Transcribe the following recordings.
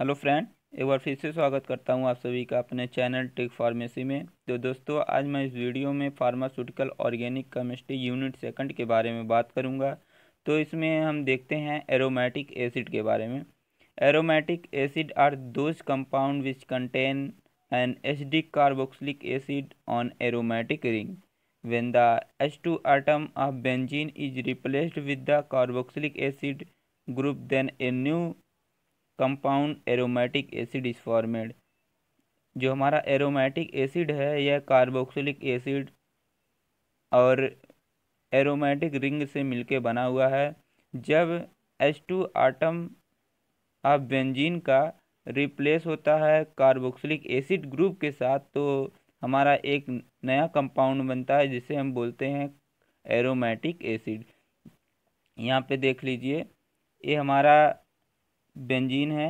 Hello friend एक बार फिर से स्वागत करता हूं आप सभी का अपने चैनल टेक फार्मेसी में तो दोस्तों आज मैं इस वीडियो में pharmaceutical organic chemistry unit second के बारे में बात करूंगा तो इसमें हम देखते हैं एरोमेटिक एसिड के बारे में aromatic acid are those compound which contain N H D acid on aromatic ring when the H two atom of benzene is replaced with the carboxylic acid group then a new compound aromatic acid is formed जो हमारा aromatic acid है यह carboxylic acid और aromatic ring से मिलके बना हुआ है जब H2 आटम ऑफ बेंजीन का रिप्लेस होता है कार्बोक्सिलिक एसिड ग्रुप के साथ तो हमारा एक नया कंपाउंड बनता है जिसे हम बोलते हैं एरोमेटिक एसिड यहाँ पे देख लीजिए ये हमारा बेंजीन है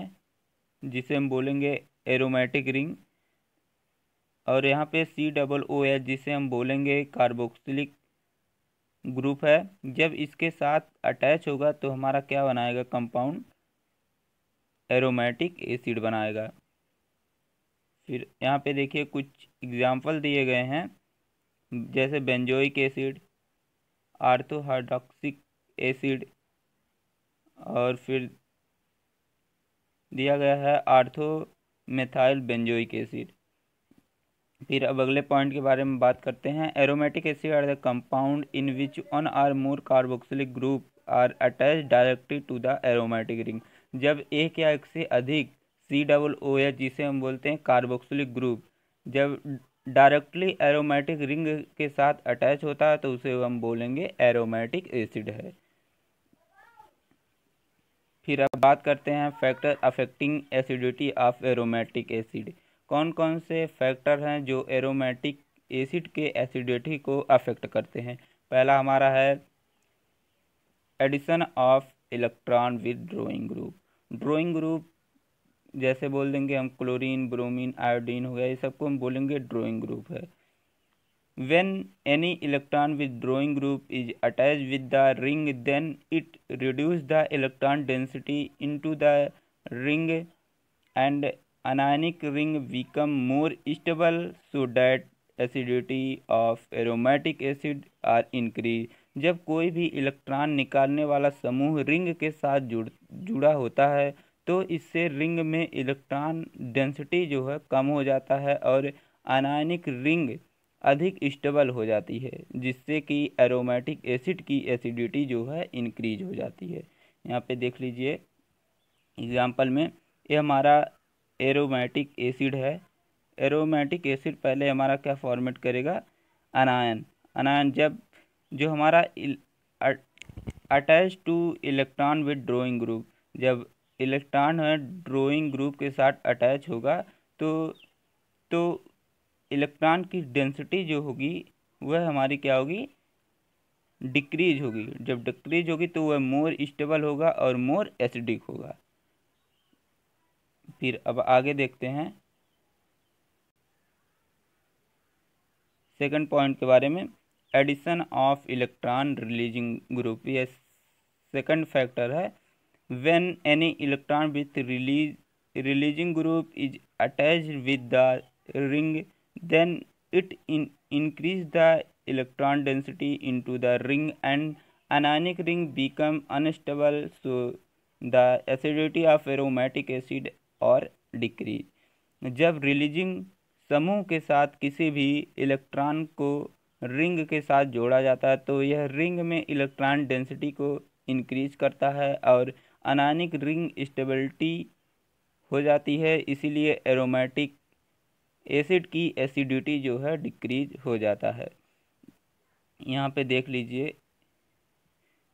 जिसे हम बोलेंगे एरोमेटिक रिंग और यहाँ पे सी डबल ओ एच जिसे हम बोलेंगे कार्बोक्सिलिक ग्रुप है जब इसके साथ अटैच होगा तो हमारा क्या बनाएगा कंपाउंड एरोमेटिक एसिड बनाएगा फिर यहाँ पे देखिए कुछ एग्जाम्पल दिए गए हैं जैसे बेंजोइक एसिड आर्थोहाइड्रोक्सिक एसिड और फिर दिया गया है आर्थो मेथाइल बेंजोइक एसिड फिर अब अगले पॉइंट के बारे में बात करते हैं aromatic acid are the compound in which one or more carboxylic group are attach directly to the aromatic ring जब एक या एक से अधिक सी डबल ओ या जिसे हम बोलते हैं कार्बोक्सिलिक ग्रुप जब डायरेक्टली एरोमेटिक रिंग के साथ अटैच होता है तो उसे हम बोलेंगे एरोमेटिक एसिड है फिर अब बात करते हैं factor affecting acidity of aromatic acid कौन कौन से फैक्टर हैं जो एरोमेटिक एसिड के एसिडिटी को अफेक्ट करते हैं पहला हमारा है addition of electron withdrawing group drawing group जैसे बोल देंगे हम क्लोरीन ब्रोमीन आयोडीन हो गया ये सबको हम बोलेंगे ड्रोइंग ग्रुप है When any electron withdrawing group is attached with the ring, then it reduces the electron density into the ring and anionic ring become more stable so that acidity of aromatic acid are increased. जब कोई भी electron निकालने वाला समूह ring के साथ जुड़ जुड़ा होता है तो इससे रिंग में इलेक्ट्रॉन डेंसिटी जो है कम हो जाता है और अनायनिक रिंग अधिक स्टेबल हो जाती है जिससे कि एरोमेटिक एसिड की एसिडिटी जो है इंक्रीज हो जाती है यहाँ पे देख लीजिए एग्जाम्पल में ये हमारा एरोमेटिक एसिड है एरोमेटिक एसिड पहले हमारा क्या फॉर्मेट करेगा अनायन अनायन जब जो हमारा attach to electron withdrawing group जब इलेक्ट्रॉन है ड्रोइंग ग्रुप के साथ अटैच होगा तो तो इलेक्ट्रॉन की डेंसिटी जो होगी वह हमारी क्या होगी डिक्रीज होगी जब डिक्रीज होगी तो वह मोर स्टेबल होगा और मोर एसिडिक होगा फिर अब आगे देखते हैं सेकंड पॉइंट के बारे में addition of electron releasing group यह सेकंड फैक्टर है when any electron with release releasing group is attach with the ring then it in increase the electron density into the ring and anionic ring become unstable so the acidity of aromatic acid or decrease जब releasing समूह के साथ किसी भी electron को ring के साथ जोड़ा जाता है तो यह रिंग में इलेक्ट्रॉन डेंसिटी को इंक्रीज करता है और अनानिक रिंग स्टेबिलिटी हो जाती है इसीलिए एरोमेटिक एसिड की एसिडिटी जो है डिक्रीज हो जाता है यहाँ पे देख लीजिए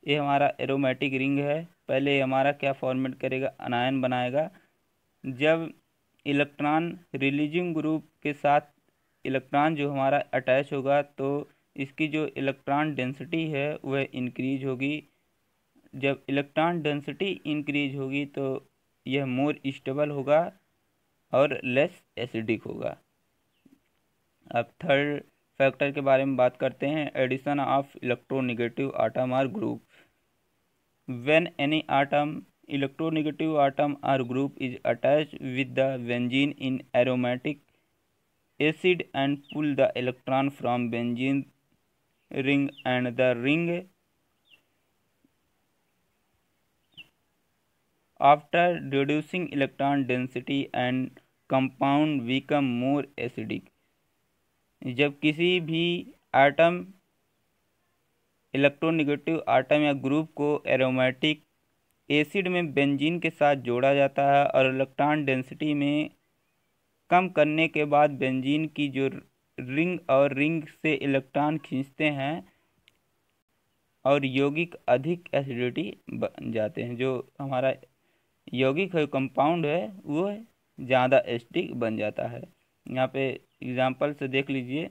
ये हमारा एरोमेटिक रिंग है पहले हमारा क्या फॉर्मेट करेगा अनायन बनाएगा जब इलेक्ट्रॉन रिलीजिंग ग्रुप के साथ इलेक्ट्रॉन जो हमारा अटैच होगा तो इसकी जो इलेक्ट्रॉन डेंसिटी है वह इंक्रीज होगी जब इलेक्ट्रॉन डेंसिटी इंक्रीज होगी तो यह मोर स्टेबल होगा और लेस एसिडिक होगा अब थर्ड फैक्टर के बारे में बात करते हैं addition of electronegative atom or group when any atom electronegative atom or group is attach with the benzene in aromatic acid and pull the electron from benzene ring and the ring after reducing electron density and compound become more acidic जब किसी भी atom electronegative atom या group को aromatic acid में benzene के साथ जोड़ा जाता है और इलेक्ट्रॉन डेंसिटी में कम करने के बाद बेंजीन की जो रिंग और रिंग से इलेक्ट्रॉन खींचते हैं और यौगिक अधिक एसिडिटी बन जाते हैं जो हमारा यौगिक है कंपाउंड है वो ज़्यादा एसिडिक बन जाता है यहाँ पे एग्ज़ाम्पल से देख लीजिए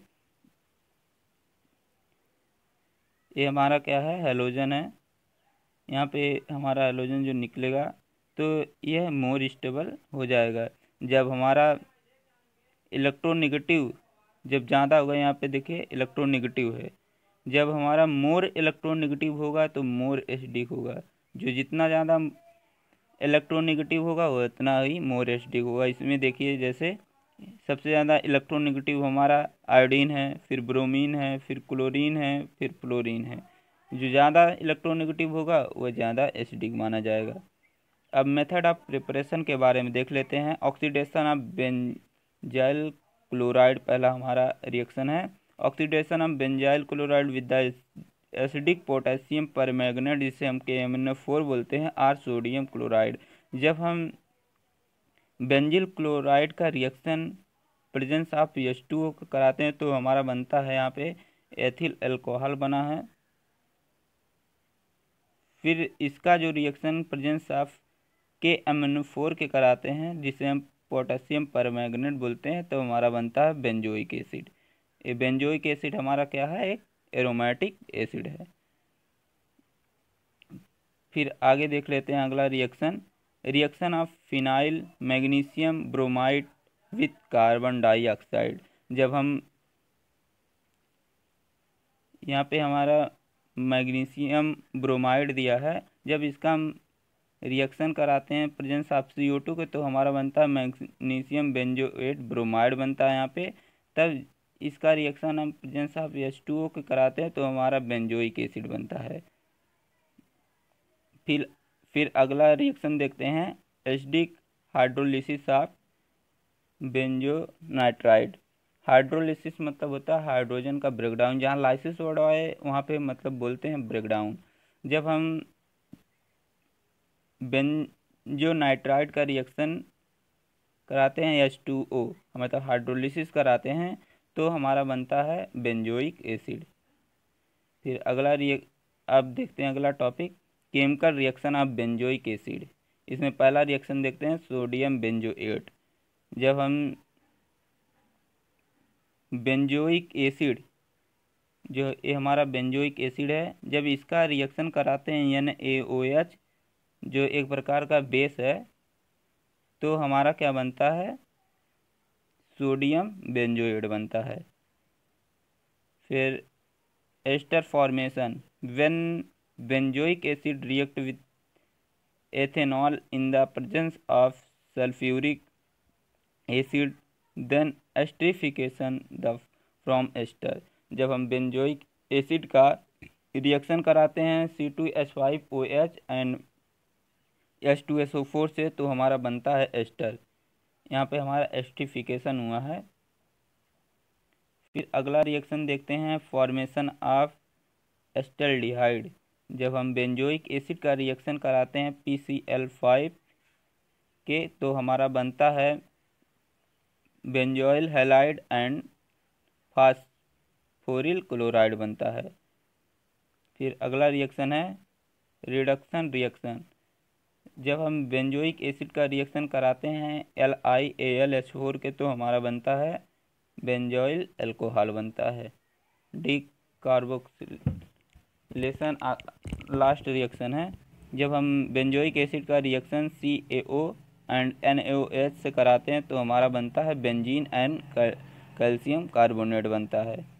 ये हमारा क्या है हेलोजन है यहाँ पे हमारा हेलोजन जो निकलेगा तो यह मोर स्टेबल हो जाएगा जब हमारा इलेक्ट्रोनिगेटिव जब ज़्यादा होगा यहाँ पे देखिए इलेक्ट्रोनिगेटिव है जब हमारा मोर इलेक्ट्रोनिगेटिव होगा तो मोर एस डी होगा जो जितना ज़्यादा इलेक्ट्रोनिगेटिव होगा वो उतना ही मोर एस डी होगा इसमें देखिए जैसे सबसे ज़्यादा इलेक्ट्रोनिगेटिव हमारा आयोडीन है फिर ब्रोमीन है फिर क्लोरीन है फिर फ्लोरीन है जो ज़्यादा इलेक्ट्रोनिगेटिव होगा वह ज़्यादा एसिडिक माना जाएगा अब मेथड ऑफ प्रिपरेशन के बारे में देख लेते हैं ऑक्सीडेशन ऑफ बेंजाइल क्लोराइड पहला हमारा रिएक्शन है oxidation of benzyl chloride with the acidic potassium permanganate जिसे हम के एम एन फोर बोलते हैं आर सोडियम क्लोराइड जब हम बेंजिल क्लोराइड का reaction presence of H two कराते हैं तो हमारा बनता है यहाँ पे एथिल एल्कोहल बना है फिर इसका जो reaction presence of K M four के कराते हैं जिसे हम पोटासियम पर बोलते हैं तो हमारा बनता है बेंजोइक एसिड ये बेंजोइक एसिड हमारा क्या है एक एरोमेटिक एसिड है फिर आगे देख लेते हैं अगला reaction reaction of phenyl magnesium bromide with carbon dioxide जब हम यहाँ पे हमारा मैग्नीशियम ब्रोमाइड दिया है जब इसका हम रिएक्शन कराते हैं presence of C O two के तो हमारा बनता है मैग्नीशियम बेंजोएट ब्रोमाइड बनता है यहाँ पे तब इसका रिएक्शन हम presence of H two O के कराते हैं तो हमारा बेंजोइक एसिड बनता है फिर फिर अगला रिएक्शन देखते हैं acidic hydrolysis of benzo nitride hydrolysis मतलब होता है हाइड्रोजन का ब्रेकडाउन जहाँ लाइसिस वर्ड आए वहाँ पे मतलब बोलते हैं ब्रेकडाउन जब हम बेंजो नाइट्राइड का रिएक्शन कराते हैं एच टू ओ मतलब हाइड्रोलिसिस कराते हैं तो हमारा बनता है बेंजोइक एसिड फिर अगला रिए अब देखते हैं अगला topic chemical reaction of benzoic acid इसमें पहला रिएक्शन देखते हैं सोडियम बेंजोएट जब हम बेंजोइक एसिड जो ये हमारा बेंजोइक एसिड है जब इसका रिएक्शन कराते हैं एन ए ओ एच जो एक प्रकार का बेस है तो हमारा क्या बनता है सोडियम बेंजोएट बनता है फिर ester formation when benzoic acid react with ethanol in the presence of sulphuric acid then esterification the from ester जब हम बेंजोइक एसिड का रिएक्शन कराते हैं C two S five O H and S two S O four से तो हमारा बनता है एस्टर यहाँ पे हमारा एस्टिफिकेशन हुआ है फिर अगला रिएक्शन देखते हैं फॉर्मेशन ऑफ एस्टल डिहाइड जब हम बेंजोइक एसिड का रिएक्शन कराते हैं पी सी एल फाइव के तो हमारा बनता है benzoyl halide and phosphoryl chloride बनता है फिर अगला रिएक्शन है रिडक्शन रिएक्शन जब हम बेंजोइक एसिड का रिएक्शन कराते हैं L I A L H four के तो हमारा बनता है बेंजोइल एल्कोहल बनता है decarboxylation last reaction है जब हम बेंजोइक एसिड का reaction C A O and N H से कराते हैं तो हमारा बनता है बेंजीन एंड कैल्शियम कार्बोनेट बनता है